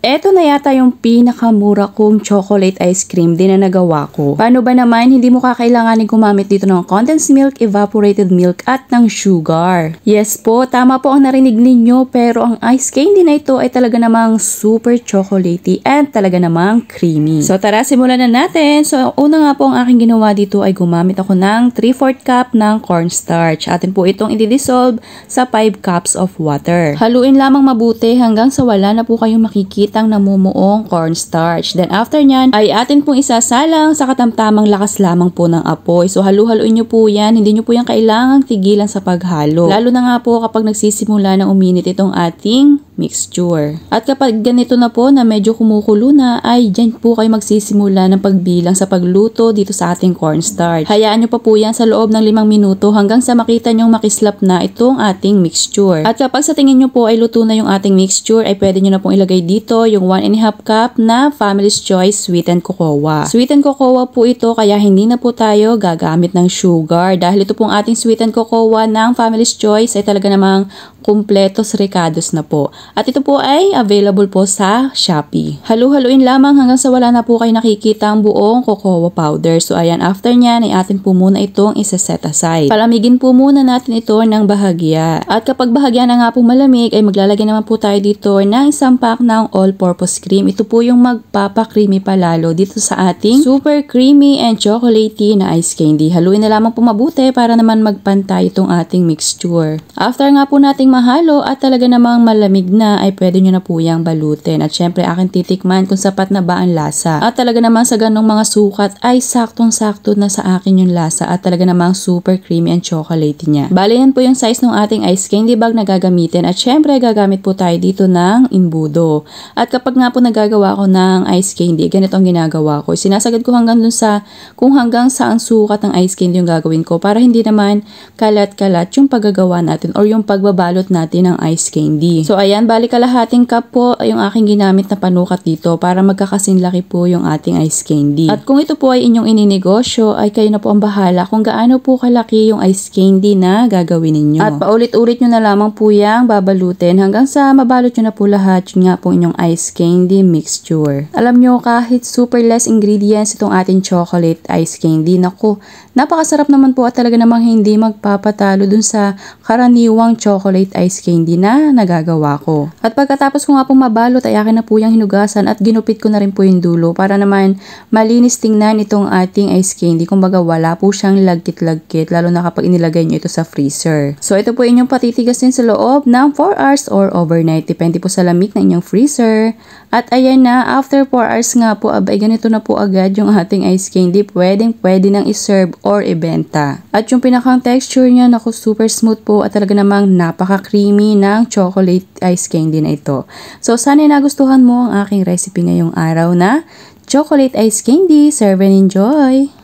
Eto na yata yung pinakamura kong chocolate ice cream din na nagawa ko. Paano ba naman, hindi mo kakailanganin gumamit dito ng condensed milk, evaporated milk, at ng sugar. Yes po, tama po ang narinig ninyo, pero ang ice candy na ito ay talaga namang super chocolatey and talaga namang creamy. So tara, simulan na natin. So una nga po ang aking ginawa dito ay gumamit ako ng 3-4 cup ng cornstarch. Atin po itong i-dissolve sa 5 cups of water. Haluin lamang mabuti hanggang sa wala na po kayong makikita nakikitang namumuong cornstarch. Then after nyan ay atin pong isasalang sa katamtamang lakas lamang po ng apoy. So halu-haluin nyo po yan. Hindi nyo po yan kailangang tigilan sa paghalo. Lalo na nga po kapag nagsisimula ng uminit itong ating mixture. At kapag ganito na po na medyo kumukulo na ay dyan po kayo magsisimula ng pagbilang sa pagluto dito sa ating cornstarch. Hayaan nyo pa po yan sa loob ng 5 minuto hanggang sa makita nyong makislap na itong ating mixture. At kapag sa tingin nyo po ay luto na yung ating mixture ay pwede nyo na pong ilagay dito yung 1 and a half cup na Family's Choice Sweetened Cocoa. Sweetened Cocoa po ito kaya hindi na po tayo gagamit ng sugar dahil ito pong ating Sweetened Cocoa ng Family's Choice ay talaga namang kumpletos ricados na po. At ito po ay available po sa Shopee. Halu-haluin lamang hanggang sa wala na po kayo nakikita ang buong cocoa powder. So ayan, after niyan ay atin po muna itong isa-set aside. Palamigin po muna natin ito ng bahagya. At kapag bahagya na nga po malamig ay maglalagay naman po tayo dito ng isang pack ng all all-purpose cream. Ito po yung magpapa pa lalo dito sa ating super creamy and chocolatey na ice candy. Haluin na lamang po mabuti para naman magpantay itong ating mixture. After nga po nating mahalo at talaga namang malamig na ay pwede nyo na po yung balutin. At syempre akin titikman kung sapat na ba ang lasa. At talaga namang sa ganong mga sukat ay saktong-sakto na sa akin yung lasa at talaga namang super creamy and chocolatey niya. Bale yan po yung size ng ating ice candy bag na gagamitin at syempre gagamit po tayo dito ng imbudo. At kapag nga po nagagawa ko ng ice candy, ganito ang ginagawa ko. Sinasagad ko hanggang dun sa, kung hanggang sa sukat ng ice candy yung gagawin ko para hindi naman kalat-kalat yung paggagawa natin or yung pagbabalot natin ng ice candy. So ayan, bali kalahating cup po yung aking ginamit na panukat dito para magkakasinlaki po yung ating ice candy. At kung ito po ay inyong ininegosyo, ay kayo na po ang bahala kung gaano po kalaki yung ice candy na gagawin ninyo. At paulit-ulit nyo na lamang po yung babalutin hanggang sa mabalot nyo na po lahat yung nga po inyong ice ice candy mixture. Alam nyo, kahit super less ingredients itong ating chocolate ice candy, naku, napakasarap naman po at talaga namang hindi magpapatalo dun sa karaniwang chocolate ice candy na nagagawa ko. At pagkatapos ko nga pong mabalot, ay akin na po yung hinugasan at ginupit ko na rin po yung dulo para naman malinis tingnan itong ating ice candy. Kumbaga wala po siyang lagkit-lagkit, lalo na kapag inilagay nyo ito sa freezer. So ito po inyong patitigas din sa loob ng 4 hours or overnight. Depende po sa lamig ng inyong freezer powder. At ayan na, after 4 hours nga po, abay ganito na po agad yung ating ice candy. Pwedeng pwede nang iserve or ibenta. At yung pinakang texture niya, naku super smooth po at talaga namang napaka-creamy ng chocolate ice candy na ito. So sana nagustuhan mo ang aking recipe ngayong araw na chocolate ice candy. Serve and enjoy!